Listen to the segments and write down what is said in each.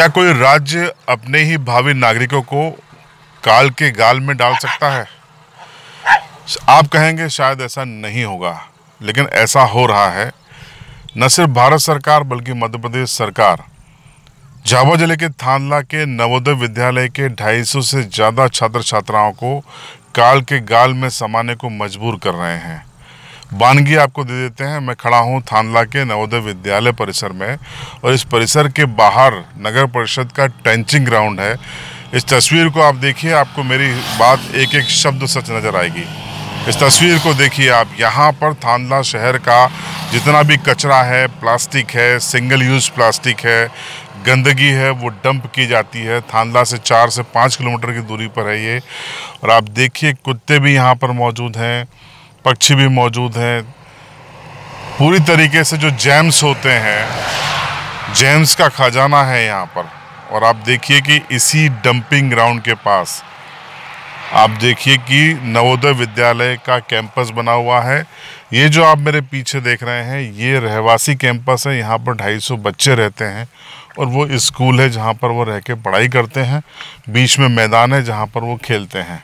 क्या कोई राज्य अपने ही भावी नागरिकों को काल के गाल में डाल सकता है आप कहेंगे शायद ऐसा नहीं होगा लेकिन ऐसा हो रहा है न सिर्फ भारत सरकार बल्कि मध्य प्रदेश सरकार झाबुआ जिले के थानला के नवोदय विद्यालय के 250 से ज़्यादा छात्र छात्राओं को काल के गाल में समाने को मजबूर कर रहे हैं वानगी आपको दे देते हैं मैं खड़ा हूँ थानला के नवोदय विद्यालय परिसर में और इस परिसर के बाहर नगर परिषद का टेंचिंग ग्राउंड है इस तस्वीर को आप देखिए आपको मेरी बात एक एक शब्द सच नज़र आएगी इस तस्वीर को देखिए आप यहाँ पर थानला शहर का जितना भी कचरा है प्लास्टिक है सिंगल यूज़ प्लास्टिक है गंदगी है वो डंप की जाती है थानला से चार से पाँच किलोमीटर की दूरी पर है ये और आप देखिए कुत्ते भी यहाँ पर मौजूद हैं पक्षी भी मौजूद हैं पूरी तरीके से जो जैम्स होते हैं जैम्स का खजाना है यहाँ पर और आप देखिए कि इसी डंपिंग ग्राउंड के पास आप देखिए कि नवोदय विद्यालय का कैंपस बना हुआ है ये जो आप मेरे पीछे देख रहे हैं ये रहवासी कैंपस है यहाँ पर 250 बच्चे रहते हैं और वो स्कूल है जहाँ पर वो रह के पढ़ाई करते हैं बीच में मैदान है जहाँ पर वो खेलते हैं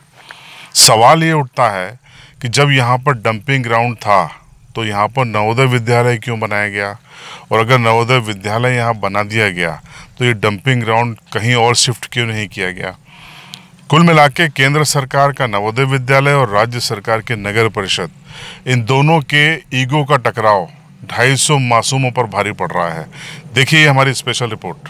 सवाल ये उठता है कि जब यहाँ पर डंपिंग ग्राउंड था तो यहाँ पर नवोदय विद्यालय क्यों बनाया गया और अगर नवोदय विद्यालय यहाँ बना दिया गया तो ये डंपिंग ग्राउंड कहीं और शिफ्ट क्यों नहीं किया गया कुल मिला के केंद्र सरकार का नवोदय विद्यालय और राज्य सरकार के नगर परिषद इन दोनों के ईगो का टकराव 250 मासूमों पर भारी पड़ रहा है देखिए हमारी स्पेशल रिपोर्ट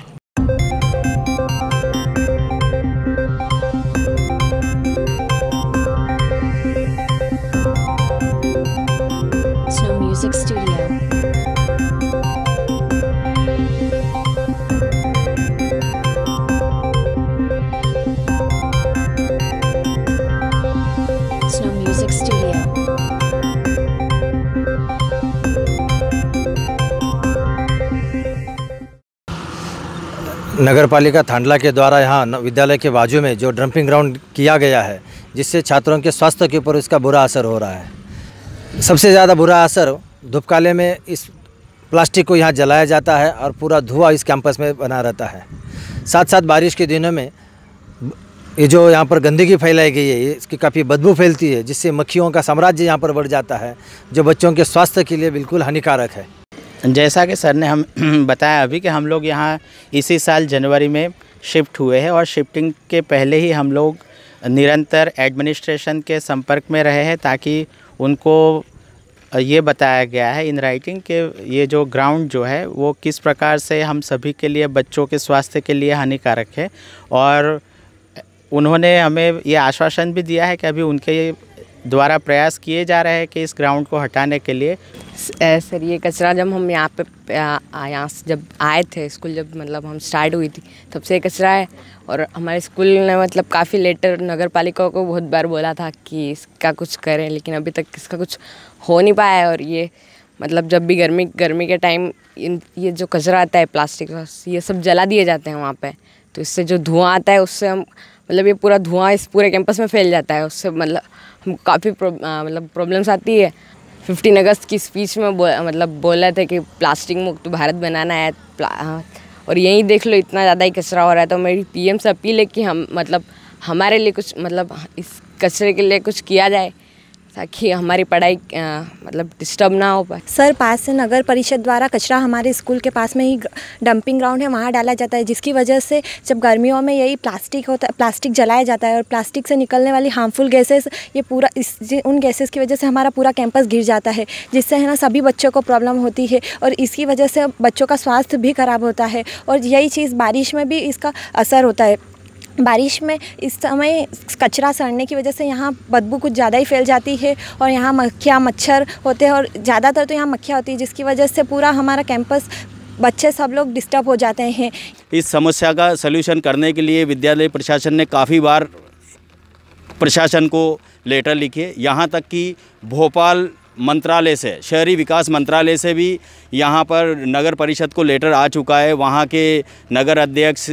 नगर पालिका थांडला के द्वारा यहाँ विद्यालय के बाजू में जो ड्रम्पिंग ग्राउंड किया गया है जिससे छात्रों के स्वास्थ्य के ऊपर इसका बुरा असर हो रहा है सबसे ज़्यादा बुरा असर धूपकाले में इस प्लास्टिक को यहाँ जलाया जाता है और पूरा धुआं इस कैंपस में बना रहता है साथ साथ बारिश के दिनों में ये जो यहाँ पर गंदगी फैलाई गई है इसकी काफ़ी बदबू फैलती है जिससे मक्खियों का साम्राज्य यहाँ पर बढ़ जाता है जो बच्चों के स्वास्थ्य के लिए बिल्कुल हानिकारक है जैसा कि सर ने हम बताया अभी कि हम लोग यहाँ इसी साल जनवरी में शिफ्ट हुए हैं और शिफ्टिंग के पहले ही हम लोग निरंतर एडमिनिस्ट्रेशन के संपर्क में रहे हैं ताकि उनको ये बताया गया है इन राइटिंग के ये जो ग्राउंड जो है वो किस प्रकार से हम सभी के लिए बच्चों के स्वास्थ्य के लिए हानिकारक है और उन्होंने हमें ये आश्वासन भी दिया है कि अभी उनके द्वारा प्रयास किए जा रहे हैं कि इस ग्राउंड को हटाने के लिए सर ये कचरा जब हम यहाँ पे यहाँ से जब आए थे स्कूल जब मतलब हम स्टार्ट हुई थी तब से कचरा है और हमारे स्कूल ने मतलब काफ़ी लेटर नगर पालिका को बहुत बार बोला था कि इसका कुछ करें लेकिन अभी तक इसका कुछ हो नहीं पाया है और ये मतलब जब भी गर्मी गर्मी के टाइम ये जो कचरा आता है प्लास्टिक ये सब जला दिए जाते हैं वहाँ पर तो इससे जो धुआँ आता है उससे हम मतलब ये पूरा धुआं इस पूरे कैंपस में फैल जाता है उससे मतलब हम काफ़ी मतलब प्रॉब्लम्स आती है फिफ्टीन अगस्त की स्पीच में बो, मतलब बोला था कि प्लास्टिक मुक्त भारत बनाना है हाँ, और यहीं देख लो इतना ज़्यादा ही कचरा हो रहा है तो मेरी पीएम से अपील है कि हम मतलब हमारे लिए कुछ मतलब इस कचरे के लिए कुछ किया जाए ताकि हमारी पढ़ाई मतलब डिस्टर्ब ना हो पाए सर पास से नगर परिषद द्वारा कचरा हमारे स्कूल के पास में ही डंपिंग ग्राउंड है वहाँ डाला जाता है जिसकी वजह से जब गर्मियों में यही प्लास्टिक होता है प्लास्टिक जलाया जाता है और प्लास्टिक से निकलने वाली हार्मफुल गैसेस ये पूरा इस उन गैसेस की वजह से हमारा पूरा कैंपस गिर जाता है जिससे है ना सभी बच्चों को प्रॉब्लम होती है और इसकी वजह से बच्चों का स्वास्थ्य भी खराब होता है और यही चीज़ बारिश में भी इसका असर होता है बारिश में इस समय कचरा सड़ने की वजह से यहाँ बदबू कुछ ज़्यादा ही फैल जाती है और यहाँ मक्खियाँ मच्छर होते हैं और ज़्यादातर तो यहाँ मक्खियाँ होती है जिसकी वजह से पूरा हमारा कैंपस बच्चे सब लोग डिस्टर्ब हो जाते हैं इस समस्या का सलूशन करने के लिए विद्यालय प्रशासन ने काफ़ी बार प्रशासन को लेटर लिखे यहाँ तक कि भोपाल मंत्रालय से शहरी विकास मंत्रालय से भी यहाँ पर नगर परिषद को लेटर आ चुका है वहाँ के नगर अध्यक्ष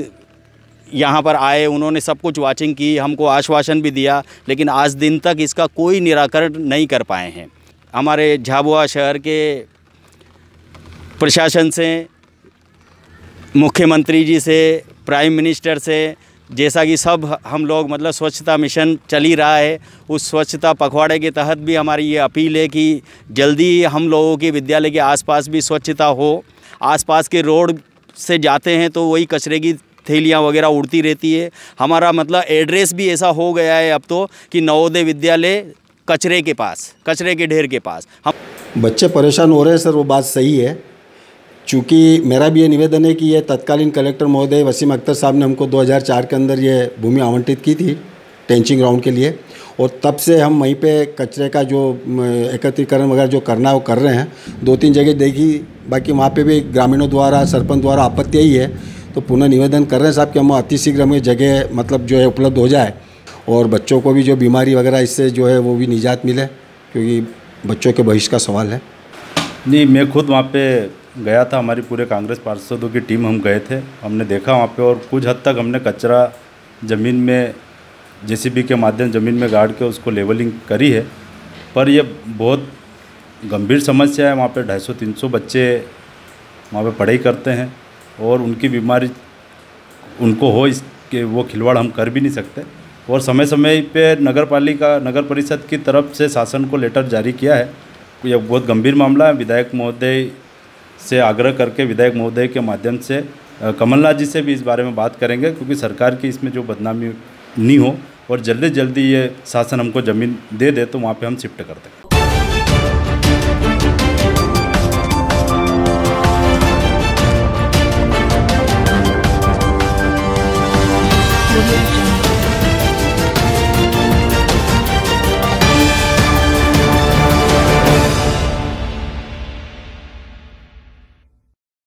यहाँ पर आए उन्होंने सब कुछ वाचिंग की हमको आश्वासन भी दिया लेकिन आज दिन तक इसका कोई निराकरण नहीं कर पाए हैं हमारे झाबुआ शहर के प्रशासन से मुख्यमंत्री जी से प्राइम मिनिस्टर से जैसा कि सब हम लोग मतलब स्वच्छता मिशन चल ही रहा है उस स्वच्छता पखवाड़े के तहत भी हमारी ये अपील है कि जल्दी हम लोगों के विद्यालय के आसपास भी स्वच्छता हो आसपास के रोड से जाते हैं तो वही कचरे की थैलियाँ वगैरह उड़ती रहती है हमारा मतलब एड्रेस भी ऐसा हो गया है अब तो कि नवोदय विद्यालय कचरे के पास कचरे के ढेर के पास हम बच्चे परेशान हो रहे हैं सर वो बात सही है चूँकि मेरा भी ये निवेदन है कि ये तत्कालीन कलेक्टर महोदय वसीम अख्तर साहब ने हमको 2004 के अंदर ये भूमि आवंटित की थी टेंचिंग ग्राउंड के लिए और तब से हम वहीं पे कचरे का जो एकत्रीकरण वगैरह जो करना है वो कर रहे हैं दो तीन जगह देखी बाकी वहाँ पे भी ग्रामीणों द्वारा सरपंच द्वारा आपत्ति आई है तो पुनः निवेदन कर रहे हैं साहब कि हम अतिशीघ्र हमें जगह मतलब जो है उपलब्ध हो जाए और बच्चों को भी जो बीमारी वगैरह इससे जो है वो भी निजात मिले क्योंकि बच्चों के भविष्य का सवाल है नहीं मैं खुद वहाँ पे गया था हमारी पूरे कांग्रेस पार्षदों की टीम हम गए थे हमने देखा वहाँ पे और कुछ हद तक हमने कचरा ज़मीन में जेसीबी के माध्यम ज़मीन में गाड़ के उसको लेवलिंग करी है पर यह बहुत गंभीर समस्या है वहाँ पे 250-300 बच्चे वहाँ पे पढ़ाई करते हैं और उनकी बीमारी उनको हो इसके वो खिलवाड़ हम कर भी नहीं सकते और समय समय पे नगर पालिका नगर परिषद की तरफ से शासन को लेटर जारी किया है यह बहुत गंभीर मामला है विधायक महोदय से आग्रह करके विधायक महोदय के माध्यम से कमलनाथ जी से भी इस बारे में बात करेंगे क्योंकि सरकार की इसमें जो बदनामी नहीं हो और जल्दी जल्दी ये शासन हमको ज़मीन दे दे तो वहाँ पे हम शिफ्ट कर देंगे